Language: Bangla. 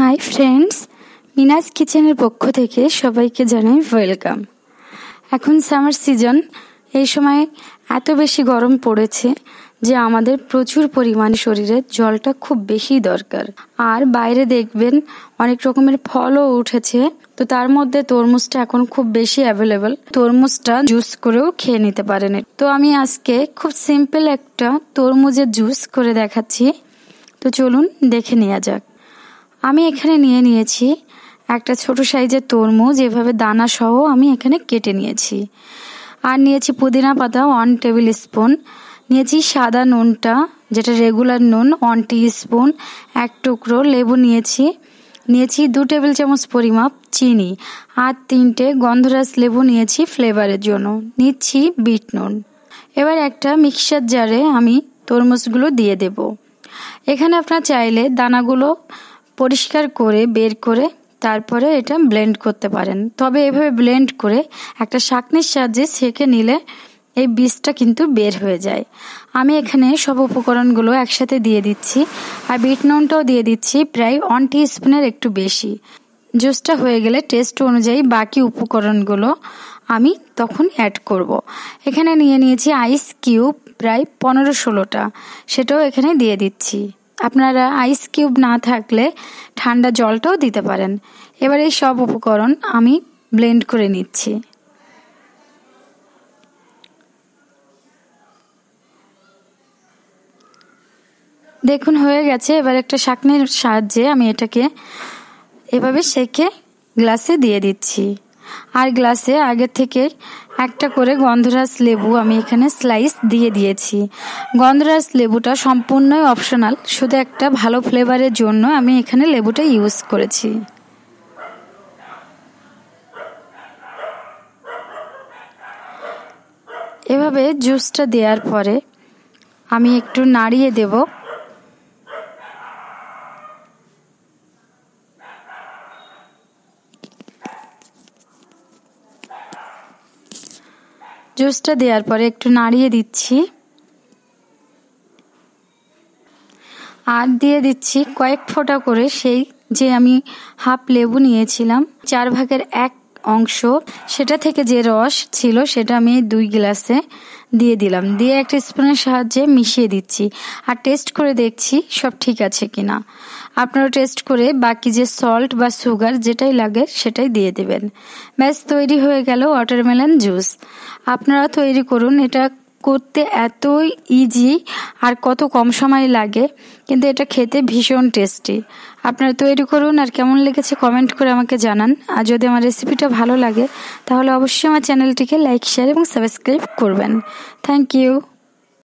হাই ফ্রেন্ডস মিনাজ কিচেনের পক্ষ থেকে সবাইকে জানাই ওয়েলকাম এখন সামার সিজন এই সময় এত বেশি গরম পড়েছে যে আমাদের প্রচুর পরিমাণে শরীরে জলটা খুব বেশি দরকার আর বাইরে দেখবেন অনেক রকমের ফলও উঠেছে তো তার মধ্যে তরমুজটা এখন খুব বেশি অ্যাভেলেবল তরমুজটা জুস করেও খেয়ে নিতে পারেন তো আমি আজকে খুব সিম্পল একটা তরমুজের জুস করে দেখাচ্ছি তো চলুন দেখে নেওয়া যাক আমি এখানে নিয়ে নিয়েছি একটা ছোট সাইজের তরমুজ এভাবে দানা সহ আমি এখানে কেটে নিয়েছি আর নিয়েছি পুদিনা পাতা ওয়ান টেবিল স্পুন নিয়েছি সাদা নুনটা যেটা রেগুলার নুন ওয়ান টি স্পুন এক টুকরো লেবু নিয়েছি নিয়েছি দু টেবিল চামচ পরিমাপ চিনি আর তিনটে গন্ধরাজ লেবু নিয়েছি ফ্লেভারের জন্য নিচ্ছি বিট নুন এবার একটা মিক্সার জারে আমি তরমুজগুলো দিয়ে দেব এখানে আপনার চাইলে দানাগুলো পরিষ্কার করে বের করে তারপরে এটা ব্লেন্ড করতে পারেন তবে এভাবে ব্লেন্ড করে একটা শাকনির সাহায্যে সেঁকে নিলে এই বীজটা কিন্তু বের হয়ে যায় আমি এখানে সব উপকরণগুলো একসাথে দিয়ে দিচ্ছি আর বিট নুনটাও দিয়ে দিচ্ছি প্রায় ওয়ান স্পুনের একটু বেশি জুসটা হয়ে গেলে টেস্ট অনুযায়ী বাকি উপকরণগুলো আমি তখন অ্যাড করব। এখানে নিয়ে নিয়েছি আইস কিউব প্রায় পনেরো ষোলোটা সেটাও এখানে দিয়ে দিচ্ছি আপনার আইস কিউব না থাকলে ঠান্ডা জলটাও দিতে পারেন এবার এই সব উপকরণ আমি ব্লেন্ড করে নিচ্ছি দেখুন হয়ে গেছে এবার একটা শাকনির সাহায্যে আমি এটাকে এভাবে শেখে গ্লাসে দিয়ে দিচ্ছি আর গ্লাসে আগে থেকে একটা করে গন্ধরাস লেবু আমি এখানে স্লাইস দিয়ে দিয়েছি গন্ধরাস লেবুটা সম্পূর্ণই অপশনাল শুধু একটা ভালো ফ্লেভারের জন্য আমি এখানে লেবুটা ইউজ করেছি এভাবে জুসটা দেওয়ার পরে আমি একটু নাড়িয়ে দেবো জুসটা দেওয়ার পরে একটু নাড়িয়ে দিচ্ছি আর দিয়ে দিচ্ছি কয়েক ফোঁটা করে সেই যে আমি হাফ লেবু নিয়েছিলাম চার ভাগের এক অংশ সেটা থেকে যে রস ছিল সেটা আমি দুই গ্লাসে দিয়ে দিলাম দিয়ে একটা স্পুনের সাহায্যে মিশিয়ে দিচ্ছি আর টেস্ট করে দেখছি সব ঠিক আছে কিনা আপনারা টেস্ট করে বাকি যে সল্ট বা সুগার যেটাই লাগে সেটাই দিয়ে দেবেন ব্যাস তৈরি হয়ে গেল ওয়াটারমেলন জুস আপনারা তৈরি করুন এটা করতে এতই ইজি আর কত কম সময় লাগে কিন্তু এটা খেতে ভীষণ টেস্টি আপনারা তৈরি করুন আর কেমন লেগেছে কমেন্ট করে আমাকে জানান আর যদি আমার রেসিপিটা ভালো লাগে তাহলে অবশ্যই আমার চ্যানেলটিকে লাইক শেয়ার এবং সাবস্ক্রাইব করবেন থ্যাংক ইউ